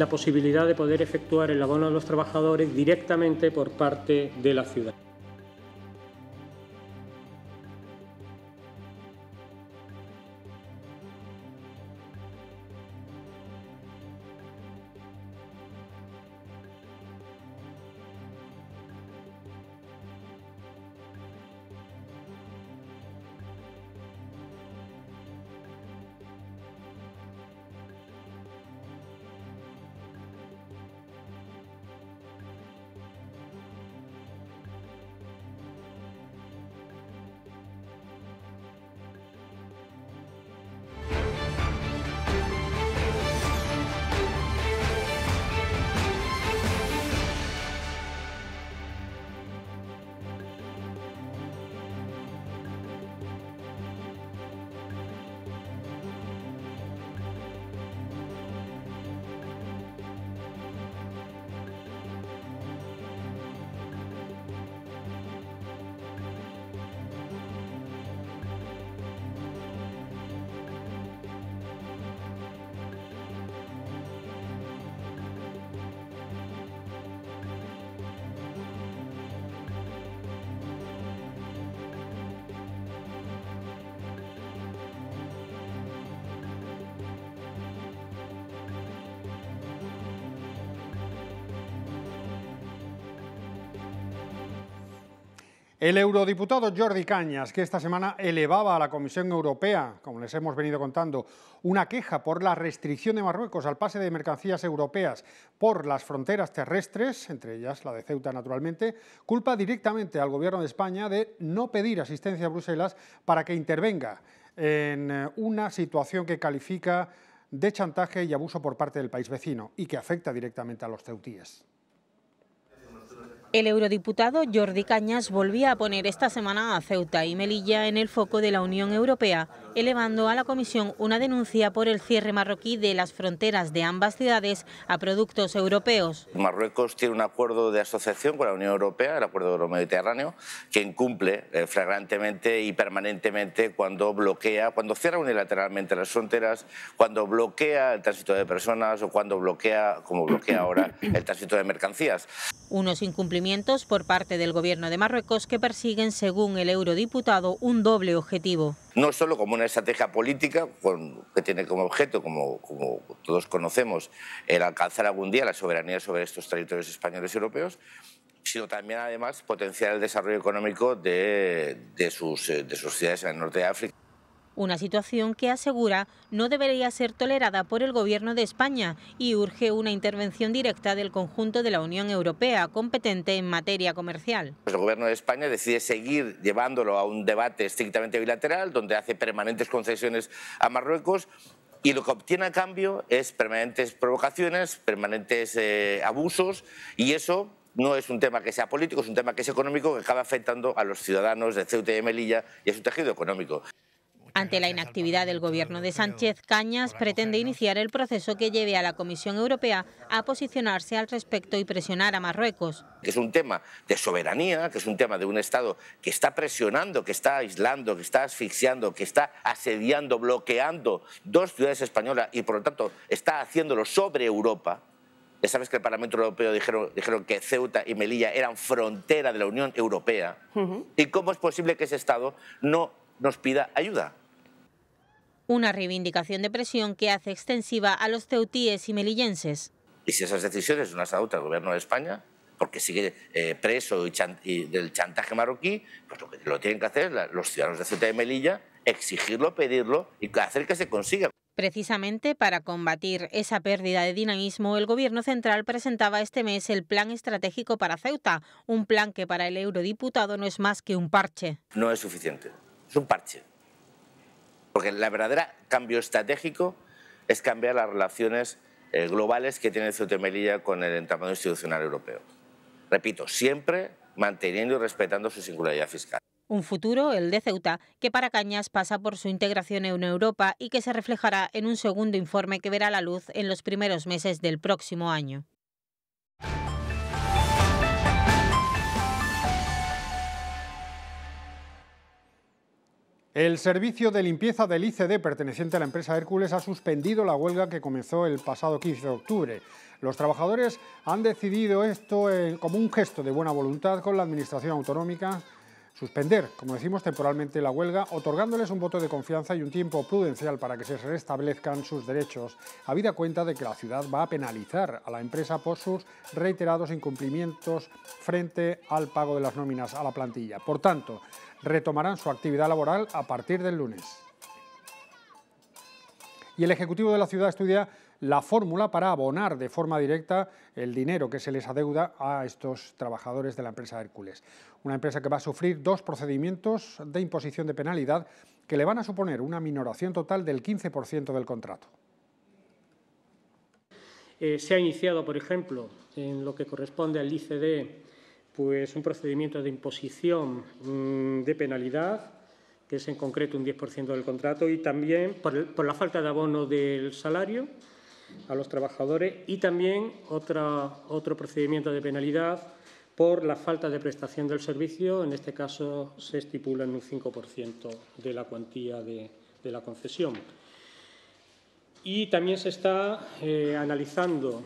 la posibilidad de poder efectuar el abono a los trabajadores directamente por parte de la ciudad. El eurodiputado Jordi Cañas, que esta semana elevaba a la Comisión Europea, como les hemos venido contando, una queja por la restricción de Marruecos al pase de mercancías europeas por las fronteras terrestres, entre ellas la de Ceuta naturalmente, culpa directamente al Gobierno de España de no pedir asistencia a Bruselas para que intervenga en eh, una situación que califica de chantaje y abuso por parte del país vecino y que afecta directamente a los ceutíes. El eurodiputado Jordi Cañas volvía a poner esta semana a Ceuta y Melilla en el foco de la Unión Europea, elevando a la Comisión una denuncia por el cierre marroquí de las fronteras de ambas ciudades a productos europeos. Marruecos tiene un acuerdo de asociación con la Unión Europea, el Acuerdo Mediterráneo, que incumple eh, flagrantemente y permanentemente cuando bloquea, cuando cierra unilateralmente las fronteras, cuando bloquea el tránsito de personas o cuando bloquea, como bloquea ahora, el tránsito de mercancías. Unos incumplimientos por parte del gobierno de Marruecos que persiguen, según el eurodiputado, un doble objetivo. No solo como una estrategia política que tiene como objeto, como, todos conocemos, el alcanzar algún día la soberanía sobre estos territorios españoles y europeos, sino también además potenciar el desarrollo económico de, sus, eh, de sus ciudades en el norte de África. Una situación que asegura no debería ser tolerada por el Gobierno de España y urge una intervención directa del conjunto de la Unión Europea competente en materia comercial. el Gobierno de España decide seguir llevándolo a un debate estrictamente bilateral, donde hace permanentes concesiones a Marruecos y lo que obtiene a cambio es permanentes provocaciones, permanentes eh, abusos y eso no es un tema que sea político, es un tema que es económico que acaba afectando a los ciudadanos de Ceuta y Melilla y a su tejido económico. Ante la inactividad del gobierno de Sánchez, Cañas pretende iniciar el proceso que lleve a la Comisión Europea a posicionarse al respecto y presionar a Marruecos. es un tema de soberanía, que es un tema de un Estado que está presionando, que está aislando, que está asfixiando, que está asediando, bloqueando dos ciudades españolas y por lo tanto está haciéndolo sobre Europa. Ya sabes que el Parlamento Europeo dijeron, que Ceuta y Melilla eran frontera de la Unión Europea. ¿Y cómo es posible que ese Estado no nos pida ayuda? una reivindicación de presión que hace extensiva a los ceutíes y melillenses. Y si esas decisiones no las adopta el gobierno de España, porque sigue eh, preso y del chantaje marroquí, pues lo que lo tienen que hacer los ciudadanos de Ceuta y Melilla, exigirlo, pedirlo y hacer que se consiga. Precisamente para combatir esa pérdida de dinamismo, el Gobierno central presentaba este mes el Plan Estratégico para Ceuta, un plan que para el eurodiputado no es más que un parche. No es suficiente, es un parche. Porque el verdadero cambio estratégico es cambiar las relaciones eh, globales que tiene Ceuta y Melilla con el entramado institucional europeo. Repito, siempre manteniendo y respetando su singularidad fiscal. Un futuro, el de Ceuta, que para Cañas pasa por su integración en Europa y que se reflejará en un segundo informe que verá la luz en los primeros meses del próximo año. El servicio de limpieza del ICD perteneciente a la empresa Hércules ha suspendido la huelga que comenzó el pasado 15 de octubre. Los trabajadores han decidido esto como un gesto de buena voluntad con la Administración Autonómica suspender, como decimos, temporalmente la huelga, otorgándoles un voto de confianza y un tiempo prudencial para que se restablezcan sus derechos, habida cuenta de que la ciudad va a penalizar a la empresa por sus reiterados incumplimientos frente al pago de las nóminas a la plantilla. Por tanto, retomarán su actividad laboral a partir del lunes. Y el Ejecutivo de la ciudad estudia la fórmula para abonar de forma directa el dinero que se les adeuda a estos trabajadores de la empresa Hércules. Una empresa que va a sufrir dos procedimientos de imposición de penalidad que le van a suponer una minoración total del 15% del contrato. Eh, se ha iniciado, por ejemplo, en lo que corresponde al ICD, pues un procedimiento de imposición mm, de penalidad, que es en concreto un 10% del contrato, y también por la falta de abono del salario, a los trabajadores y también otra, otro procedimiento de penalidad por la falta de prestación del servicio. En este caso se estipula en un 5% de la cuantía de, la concesión. Y también se está eh, analizando,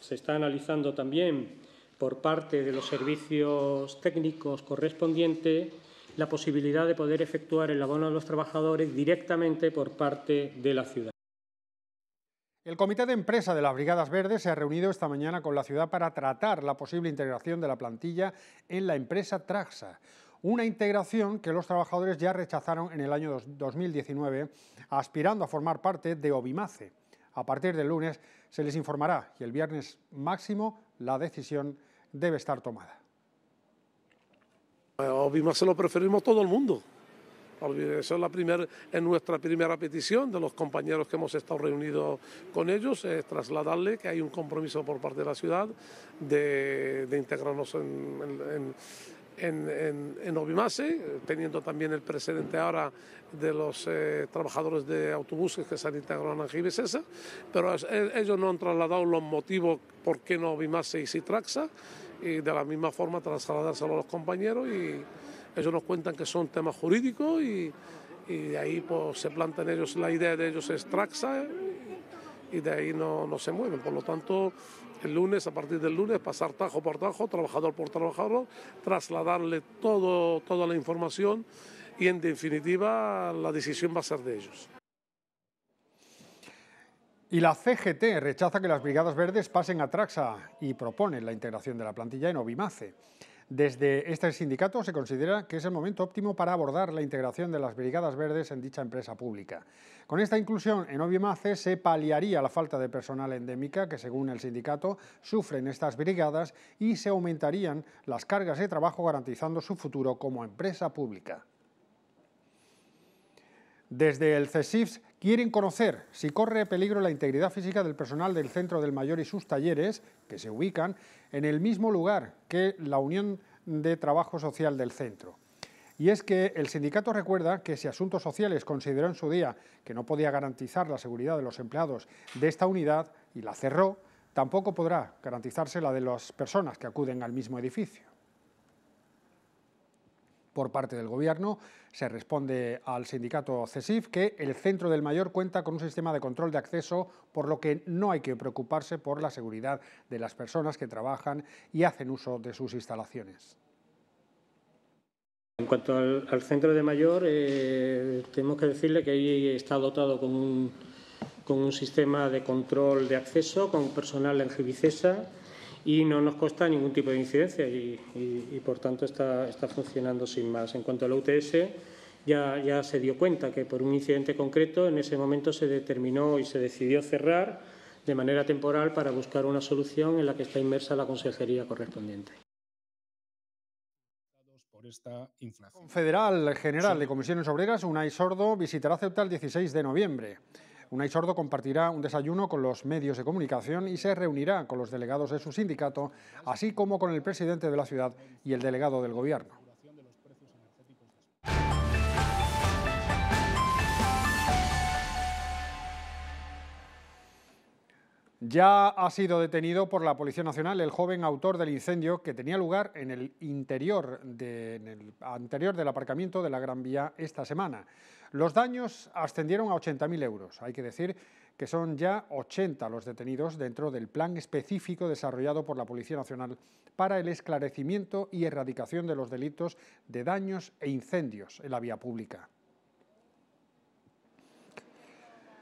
se está analizando también por parte de los servicios técnicos correspondientes la posibilidad de poder efectuar el abono a los trabajadores directamente por parte de la ciudad. El Comité de Empresa de las Brigadas Verdes se ha reunido esta mañana con la ciudad para tratar la posible integración de la plantilla en la empresa Traxa, una integración que los trabajadores ya rechazaron en el año 2019, aspirando a formar parte de Obimace. A partir del lunes se les informará y el viernes máximo la decisión debe estar tomada. Obimace lo preferimos todo el mundo. Eso es la primera en nuestra primera petición de los compañeros que hemos estado reunidos con ellos, es trasladarle que hay un compromiso por parte de la ciudad de, integrarnos en, en, Obimase, teniendo también el precedente ahora de los eh, trabajadores de autobuses que se han integrado en Angibesesa, pero eh, ellos no han trasladado los motivos por qué no Obimase y Citraxa, y de la misma forma trasladárselo a los compañeros ellos nos cuentan que son temas jurídicos y, de ahí pues, se plantean ellos, la idea de ellos es Traxa ¿eh? y de ahí no, se mueven. Por lo tanto, el lunes, a partir del lunes, pasar tajo por tajo, trabajador por trabajador, trasladarle todo, toda la información y en definitiva la decisión va a ser de ellos. Y la CGT rechaza que las Brigadas Verdes pasen a Traxa y propone la integración de la plantilla en Obimace. Desde este sindicato se considera que es el momento óptimo para abordar la integración de las brigadas verdes en dicha empresa pública. Con esta inclusión en Obimace se paliaría la falta de personal endémica que, según el sindicato, sufren estas brigadas y se aumentarían las cargas de trabajo garantizando su futuro como empresa pública. Desde el CESIFS Quieren conocer si corre peligro la integridad física del personal del centro del mayor y sus talleres, que se ubican en el mismo lugar que la Unión de Trabajo Social del centro. Y es que el sindicato recuerda que si Asuntos Sociales consideró en su día que no podía garantizar la seguridad de los empleados de esta unidad y la cerró, tampoco podrá garantizarse la de las personas que acuden al mismo edificio. Por parte del Gobierno se responde al sindicato CESIF que el centro del mayor cuenta con un sistema de control de acceso, por lo que no hay que preocuparse por la seguridad de las personas que trabajan y hacen uso de sus instalaciones. En cuanto al, centro de mayor, eh, tenemos que decirle que ahí está dotado con un, con un sistema de control de acceso, con personal en Gibicesa, y no nos consta ningún tipo de incidencia y, por tanto está, funcionando sin más. En cuanto a la UTS, ya, se dio cuenta que por un incidente concreto en ese momento se determinó y se decidió cerrar de manera temporal para buscar una solución en la que está inmersa la consejería correspondiente esta General de Comisiones Obreras, Unai Sordo, visitará Ceuta el 16 de noviembre. Unai Sordo compartirá un desayuno con los medios de comunicación y se reunirá con los delegados de su sindicato, así como con el presidente de la ciudad y el delegado del gobierno. Ya ha sido detenido por la Policía Nacional el joven autor del incendio que tenía lugar en el interior de, del aparcamiento de la Gran Vía esta semana. Los daños ascendieron a 80.000 euros. Hay que decir que son ya 80 los detenidos dentro del plan específico desarrollado por la Policía Nacional para el esclarecimiento y erradicación de los delitos de daños e incendios en la vía pública.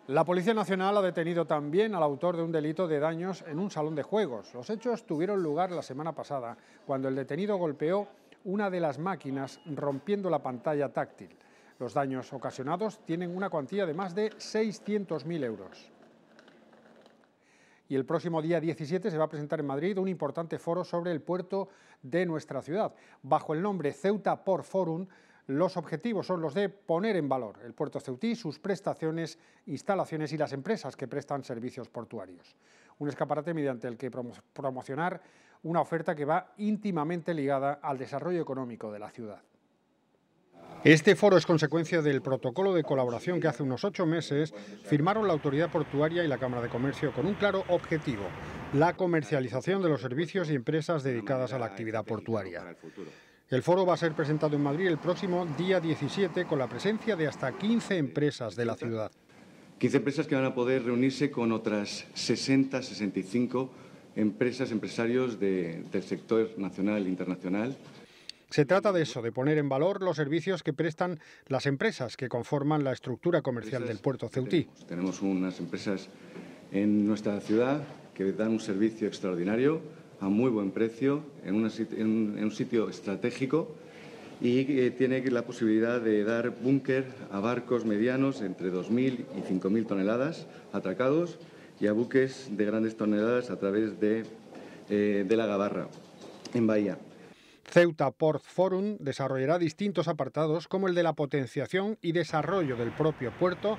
La Policía Nacional ha detenido también al autor de un delito de daños en un salón de juegos. Los hechos tuvieron lugar la semana pasada, cuando el detenido golpeó una de las máquinas rompiendo la pantalla táctil. Los daños ocasionados tienen una cuantía de más de 600.000 euros. Y el próximo día 17 se va a presentar en Madrid un importante foro sobre el puerto de nuestra ciudad. Bajo el nombre Ceuta por Forum, los objetivos son los de poner en valor el puerto ceutí, sus prestaciones, instalaciones y las empresas que prestan servicios portuarios. Un escaparate mediante el que promocionar una oferta que va íntimamente ligada al desarrollo económico de la ciudad. Este foro es consecuencia del protocolo de colaboración que hace unos ocho meses firmaron la Autoridad Portuaria y la Cámara de Comercio con un claro objetivo, la comercialización de los servicios y empresas dedicadas a la actividad portuaria. El foro va a ser presentado en Madrid el próximo día 17 con la presencia de hasta 15 empresas de la ciudad. 15 empresas que van a poder reunirse con otras 60, 65 empresas, empresarios del sector nacional e internacional. Se trata de eso, de poner en valor los servicios que prestan las empresas que conforman la estructura comercial del puerto Ceutí. tenemos unas empresas en nuestra ciudad que dan un servicio extraordinario a muy buen precio, en, un sitio estratégico y eh, tiene la posibilidad de dar búnker a barcos medianos entre 2.000 y 5.000 toneladas atracados y a buques de grandes toneladas a través de, eh, de la Gabarra, en Bahía. Ceuta Port Forum desarrollará distintos apartados como el de la potenciación y desarrollo del propio puerto,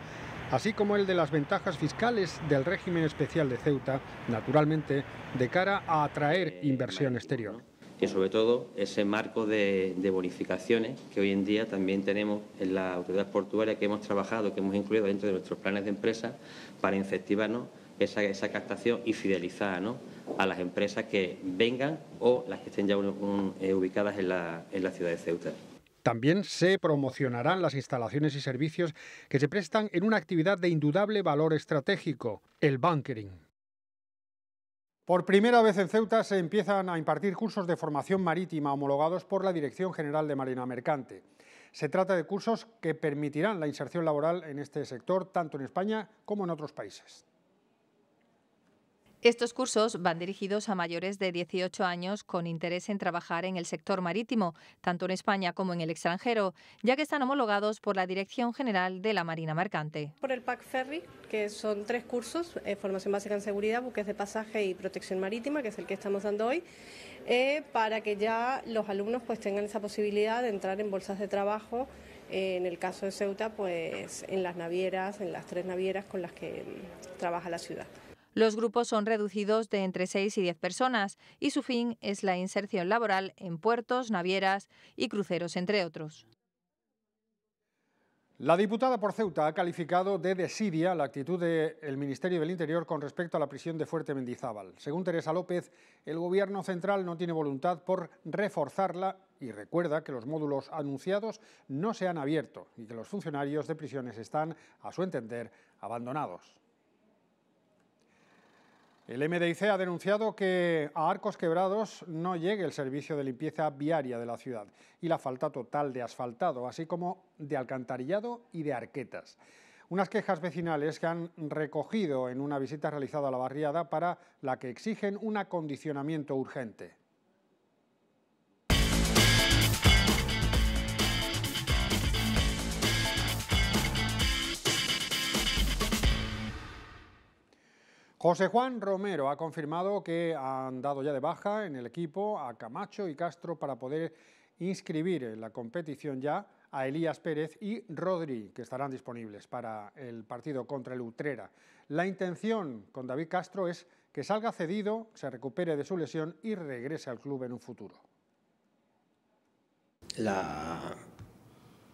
así como el de las ventajas fiscales del régimen especial de Ceuta, naturalmente, de cara a atraer eh, inversión exterior. Y sobre todo ese marco de, bonificaciones que hoy en día también tenemos en la autoridad portuaria que hemos trabajado, que hemos incluido dentro de nuestros planes de empresa para incentivarnos esa, captación y fidelizar a las empresas que vengan o las que estén ya eh, ubicadas en la ciudad de Ceuta. También se promocionarán las instalaciones y servicios que se prestan en una actividad de indudable valor estratégico, el bunkering. Por primera vez en Ceuta se empiezan a impartir cursos de formación marítima homologados por la Dirección General de Marina Mercante. Se trata de cursos que permitirán la inserción laboral en este sector tanto en España como en otros países. Estos cursos van dirigidos a mayores de 18 años con interés en trabajar en el sector marítimo, tanto en España como en el extranjero, ya que están homologados por la Dirección General de la Marina Mercante. Por el PAC Ferry, que son tres cursos, eh, formación básica en seguridad, buques de pasaje y protección marítima, que es el que estamos dando hoy, eh, para que ya los alumnos pues tengan esa posibilidad de entrar en bolsas de trabajo eh, en el caso de Ceuta, pues en las navieras, en las tres navieras con las que mm, trabaja la ciudad. Los grupos son reducidos de entre 6 y 10 personas y su fin es la inserción laboral en puertos, navieras y cruceros, entre otros. La diputada por Ceuta ha calificado de desidia la actitud del Ministerio del Interior con respecto a la prisión de Fuerte Mendizábal. Según Teresa López, el Gobierno central no tiene voluntad por reforzarla y recuerda que los módulos anunciados no se han abierto y que los funcionarios de prisiones están, a su entender, abandonados. El MDIC ha denunciado que a Arcos Quebrados no llegue el servicio de limpieza viaria de la ciudad y la falta total de asfaltado, así como de alcantarillado y de arquetas. Unas quejas vecinales que han recogido en una visita realizada a la barriada para la que exigen un acondicionamiento urgente. José Juan Romero ha confirmado que han dado ya de baja en el equipo a Camacho y Castro para poder inscribir en la competición ya a Elías Pérez y Rodri, que estarán disponibles para el partido contra el Utrera. La intención con David Castro es que salga cedido, se recupere de su lesión y regrese al club en un futuro. La,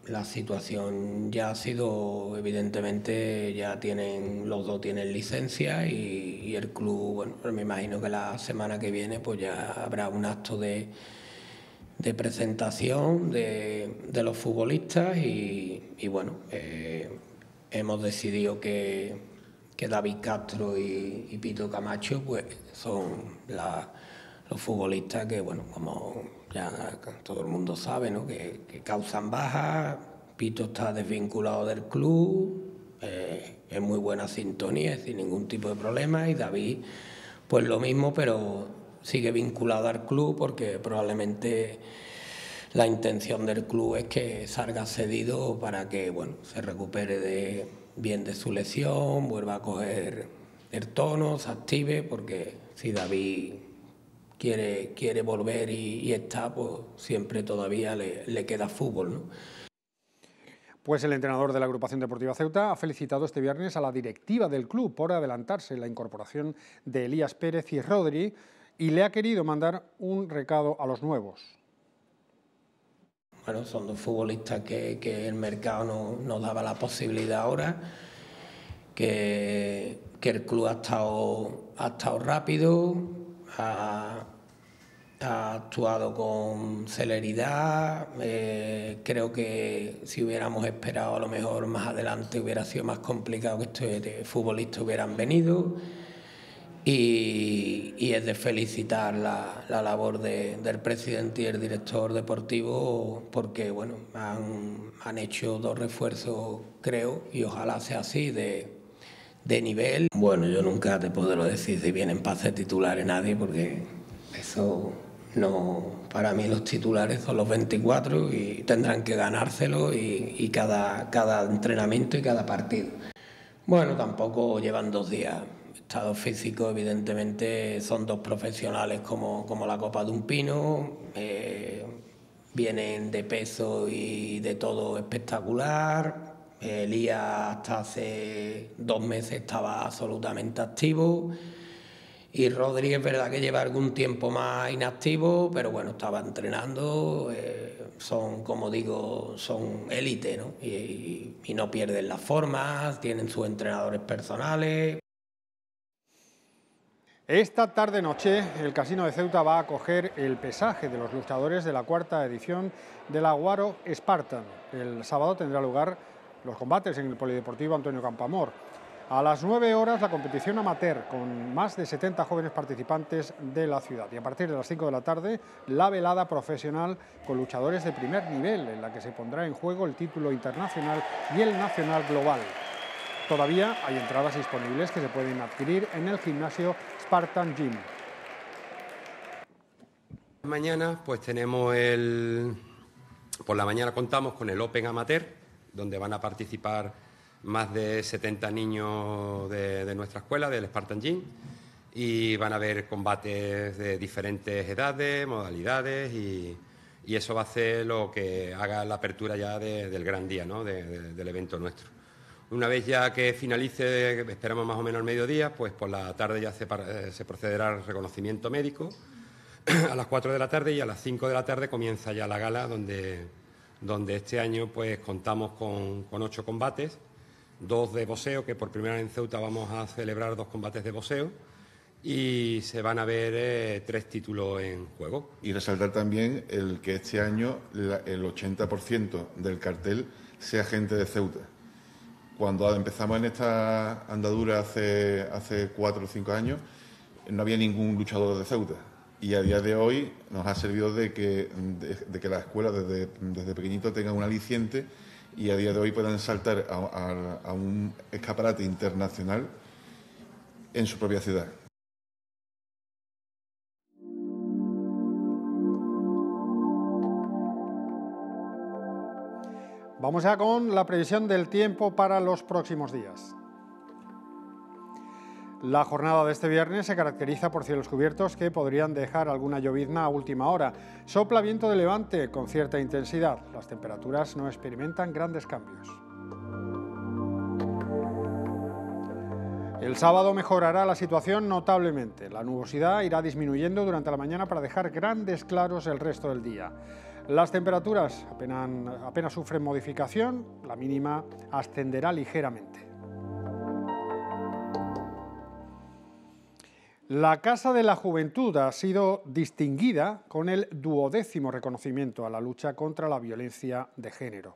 la situación ya ha sido, evidentemente, ya tienen, los dos tienen licencia y, y, el club, bueno, me imagino que la semana que viene pues ya habrá un acto de, de presentación de, de, los futbolistas y, y bueno, eh, hemos decidido que, que David Castro y, Pito Camacho pues son los futbolistas que, bueno, como ya todo el mundo sabe ¿no? que, causan bajas, Pito está desvinculado del club, eh, es muy buena sintonía, sin ningún tipo de problema, y David, pues lo mismo, pero sigue vinculado al club porque probablemente la intención del club es que salga cedido para que bueno, se recupere de, bien de su lesión, vuelva a coger el tono, se active, porque si David quiere, volver y, está, pues siempre todavía le, queda fútbol. ¿no? Pues el entrenador de la agrupación deportiva Ceuta ha felicitado este viernes a la directiva del club por adelantarse la incorporación de Elías Pérez y Rodri y le ha querido mandar un recado a los nuevos. Bueno, son dos futbolistas que, que el mercado no daba la posibilidad ahora, que, que el club ha estado, ha estado rápido, ha, ha actuado con celeridad. Eh, creo que si hubiéramos esperado a lo mejor más adelante hubiera sido más complicado que estos este futbolistas hubieran venido. Y, es de felicitar la, la labor del presidente y el director deportivo porque bueno, han, han hecho dos refuerzos, creo, y ojalá sea así, de, de nivel. Bueno, yo nunca te puedo decir si vienen para ser titulares nadie porque eso no, para mí los titulares son los 24 y tendrán que ganárselo y, cada, entrenamiento y cada partido. Bueno, tampoco llevan dos días. Estado físico, evidentemente, son dos profesionales como, la copa de un pino. Eh, vienen de peso y de todo espectacular. Elías hasta hace dos meses estaba absolutamente activo. Y Rodríguez verdad que lleva algún tiempo más inactivo, pero bueno, estaba entrenando, eh, son, como digo, son élite, ¿no? Y, no pierden las formas, tienen sus entrenadores personales. Esta tarde-noche el Casino de Ceuta va a acoger el pesaje de los luchadores de la cuarta edición del Aguaro Spartan. El sábado tendrá lugar los combates en el Polideportivo Antonio Campamor. A las 9 horas la competición amateur con más de 70 jóvenes participantes de la ciudad y a partir de las 5 de la tarde la velada profesional con luchadores de primer nivel en la que se pondrá en juego el título internacional y el nacional global. Todavía hay entradas disponibles que se pueden adquirir en el gimnasio Spartan Gym. Mañana pues tenemos el... Por la mañana contamos con el Open Amateur, donde van a participar más de 70 niños de, nuestra escuela, del Spartan Gym, y van a haber combates de diferentes edades, modalidades, y, eso va a ser lo que haga la apertura ya del gran día, ¿no? del evento nuestro. Una vez ya que finalice, esperamos más o menos el mediodía, pues por la tarde ya se, eh, procederá al reconocimiento médico a las 4 de la tarde y a las 5 de la tarde comienza ya la gala donde, este año pues contamos con, con ocho combates dos de boxeo, que por primera vez en Ceuta vamos a celebrar dos combates de boxeo y se van a ver eh, tres títulos en juego. Y resaltar también el que este año el 80% del cartel sea gente de Ceuta. Cuando empezamos en esta andadura hace, hace cuatro o cinco años, no había ningún luchador de Ceuta. Y a día de hoy nos ha servido de que, la escuela desde, desde pequeñito tenga un aliciente y a día de hoy puedan saltar a, un escaparate internacional en su propia ciudad. Vamos ya con la previsión del tiempo para los próximos días. La jornada de este viernes se caracteriza por cielos cubiertos que podrían dejar alguna llovizna a última hora. Sopla viento de levante con cierta intensidad. Las temperaturas no experimentan grandes cambios. El sábado mejorará la situación notablemente. La nubosidad irá disminuyendo durante la mañana para dejar grandes claros el resto del día. Las temperaturas apenas, sufren modificación, la mínima ascenderá ligeramente. La Casa de la Juventud ha sido distinguida con el duodécimo reconocimiento a la lucha contra la violencia de género.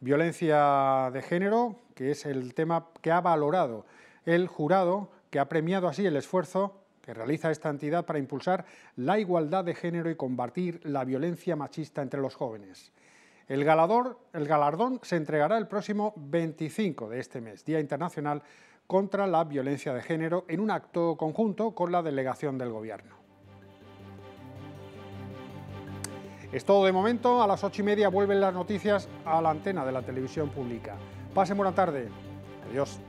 Violencia de género, que es el tema que ha valorado el jurado, que ha premiado así el esfuerzo que realiza esta entidad para impulsar la igualdad de género y combatir la violencia machista entre los jóvenes. El, galardón se entregará el próximo 25 de este mes, Día Internacional contra la violencia de género en un acto conjunto con la delegación del Gobierno. Es todo de momento, a las ocho y media vuelven las noticias a la antena de la televisión pública. Pasen buena tarde. Adiós.